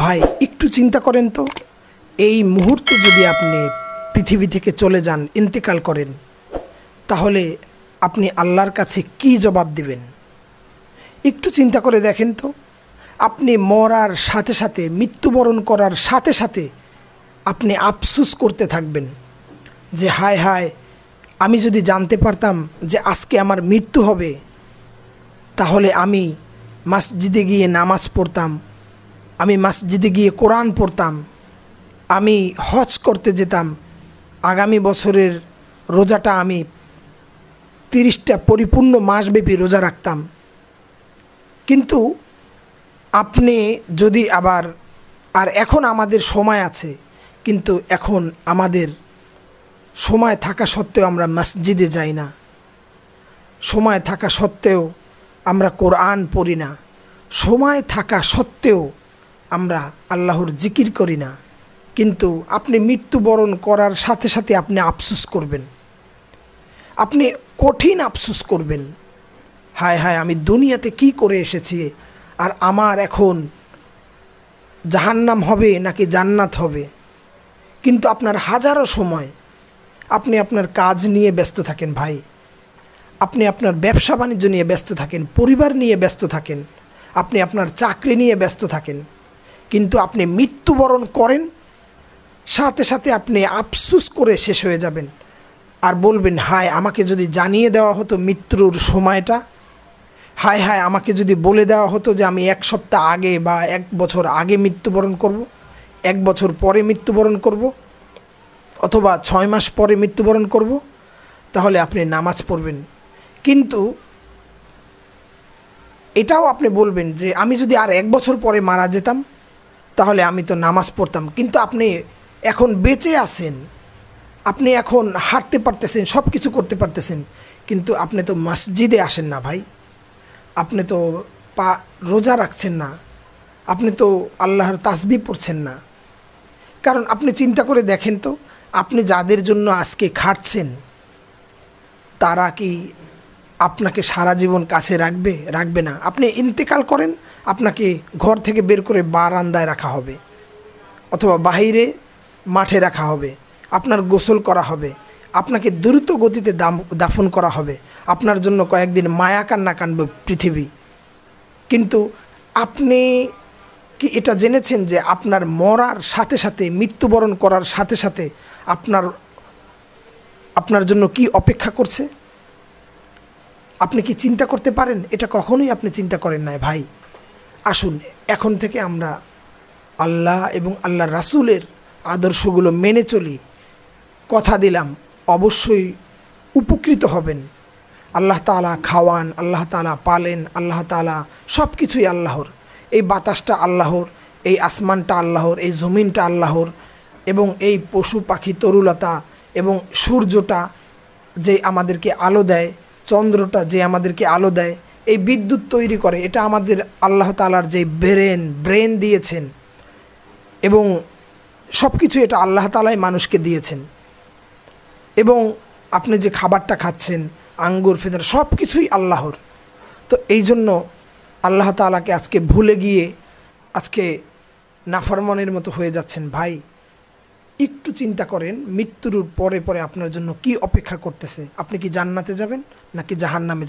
ভাই একটু চিন্তা করেন তো এই মুহূর্তে যদি আপনি পৃথিবী থেকে চলে যান ইন্তেকাল করেন তাহলে আপনি আল্লাহর কাছে কি জবাব দিবেন একটু চিন্তা করে দেখেন তো আপনি মরার সাথে সাথে মৃত্যুবরণ করার সাথে সাথে আপনি আফসুস করতে থাকবেন যে হায় হায় আমি যদি জানতে পারতাম যে আজকে আমার মৃত্যু হবে তাহলে আমি মসজিদে গিয়ে নামাজ পড়তাম আমি মসজিদে গিয়ে কোরআন পড়তাম আমি হজ করতে যেতাম আগামী বছরের রোজাটা আমি তিরিশটা পরিপূর্ণ মাসব্যাপী রোজা রাখতাম কিন্তু আপনি যদি আবার আর এখন আমাদের সময় আছে কিন্তু এখন আমাদের সময় থাকা সত্ত্বেও আমরা মসজিদে যাই না সময় থাকা সত্ত্বেও আমরা কোরআন পড়ি না সময় থাকা সত্ত্বেও আমরা আল্লাহর জিকির করি না কিন্তু আপনি মৃত্যুবরণ করার সাথে সাথে আপনি আফসুস করবেন আপনি কঠিন আফসুস করবেন হায় হায় আমি দুনিয়াতে কি করে এসেছি আর আমার এখন জাহান্নাম হবে নাকি জান্নাত হবে কিন্তু আপনার হাজারো সময় আপনি আপনার কাজ নিয়ে ব্যস্ত থাকেন ভাই আপনি আপনার ব্যবসা বাণিজ্য নিয়ে ব্যস্ত থাকেন পরিবার নিয়ে ব্যস্ত থাকেন আপনি আপনার চাকরি নিয়ে ব্যস্ত থাকেন কিন্তু আপনি মৃত্যুবরণ করেন সাথে সাথে আপনি আফসুস করে শেষ হয়ে যাবেন আর বলবেন হায় আমাকে যদি জানিয়ে দেওয়া হতো মৃত্যুর সময়টা হায় হায় আমাকে যদি বলে দেওয়া হতো যে আমি এক সপ্তাহ আগে বা এক বছর আগে মৃত্যুবরণ করব এক বছর পরে মৃত্যুবরণ করব অথবা ছয় মাস পরে মৃত্যুবরণ করব তাহলে আপনি নামাজ পড়বেন কিন্তু এটাও আপনি বলবেন যে আমি যদি আর এক বছর পরে মারা যেতাম তাহলে আমি তো নামাজ পড়তাম কিন্তু আপনি এখন বেঁচে আছেন আপনি এখন হাঁটতে পারতেছেন সব কিছু করতে পারতেছেন কিন্তু আপনি তো মসজিদে আসেন না ভাই আপনি তো পা রোজা রাখছেন না আপনি তো আল্লাহর তাসবি পড়ছেন না কারণ আপনি চিন্তা করে দেখেন তো আপনি যাদের জন্য আজকে খাটছেন তারা কি আপনাকে সারা জীবন কাছে রাখবে রাখবে না আপনি ইন্তেকাল করেন আপনাকে ঘর থেকে বের করে বারান্দায় রাখা হবে অথবা বাহিরে মাঠে রাখা হবে আপনার গোসল করা হবে আপনাকে দ্রুত গতিতে দাম দাফন করা হবে আপনার জন্য কয়েকদিন মায়া কান্না কানবে পৃথিবী কিন্তু আপনি কি এটা জেনেছেন যে আপনার মরার সাথে সাথে মৃত্যুবরণ করার সাথে সাথে আপনার আপনার জন্য কি অপেক্ষা করছে আপনি কি চিন্তা করতে পারেন এটা কখনোই আপনি চিন্তা করেন নাই ভাই আসুন এখন থেকে আমরা আল্লাহ এবং আল্লাহ রাসুলের আদর্শগুলো মেনে চলি কথা দিলাম অবশ্যই উপকৃত হবেন আল্লাহ তালা খাওয়ান আল্লাহ তালা পালেন আল্লাহ তালা সব কিছুই আল্লাহর এই বাতাসটা আল্লাহর এই আসমানটা আল্লাহর এই জমিনটা আল্লাহর এবং এই পশু পাখি তরুলতা এবং সূর্যটা যে আমাদেরকে আলো দেয় চন্দ্রটা যে আমাদেরকে আলো দেয় এই বিদ্যুৎ তৈরি করে এটা আমাদের আল্লাহ আল্লাহতালার যে ব্রেন ব্রেন দিয়েছেন এবং সব কিছু এটা আল্লাহ তালাই মানুষকে দিয়েছেন এবং আপনি যে খাবারটা খাচ্ছেন আঙ্গুর ফেদার সব কিছুই আল্লাহর তো এই জন্য আল্লাহ তালাকে আজকে ভুলে গিয়ে আজকে নাফরমনের মতো হয়ে যাচ্ছেন ভাই একটু চিন্তা করেন মৃত্যুর পরে পরে আপনার জন্য কি অপেক্ষা করতেছে আপনি কি জান্নাতে যাবেন নাকি জাহান্নামে